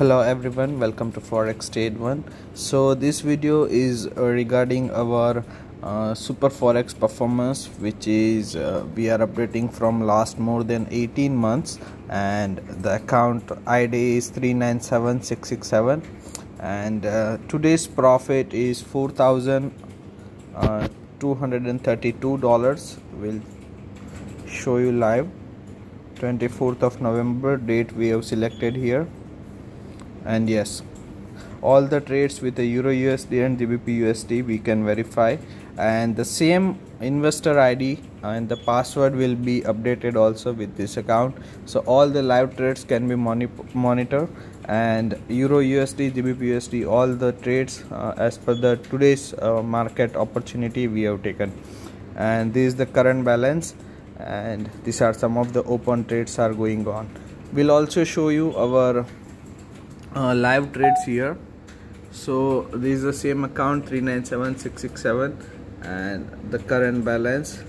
hello everyone welcome to forex trade one so this video is uh, regarding our uh, super forex performance which is uh, we are updating from last more than 18 months and the account id is 397667 and uh, today's profit is 4232 uh, dollars will show you live 24th of november date we have selected here and yes all the trades with the euro usd and gbp usd we can verify and the same investor id and the password will be updated also with this account so all the live trades can be monitor and euro usd gbp usd all the trades uh, as per the today's uh, market opportunity we have taken and this is the current balance and these are some of the open trades are going on we'll also show you our uh, live trades here so this is the same account 397667 and the current balance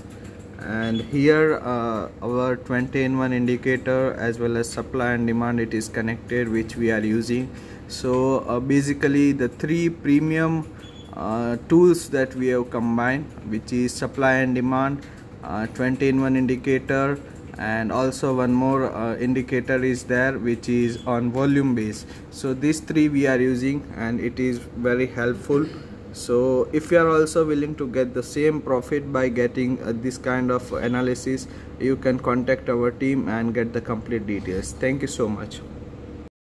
and here uh, our 20 in 1 indicator as well as supply and demand it is connected which we are using so uh, basically the three premium uh, tools that we have combined which is supply and demand uh, 20 in 1 indicator and also one more uh, indicator is there which is on volume base so these three we are using and it is very helpful so if you are also willing to get the same profit by getting uh, this kind of analysis you can contact our team and get the complete details thank you so much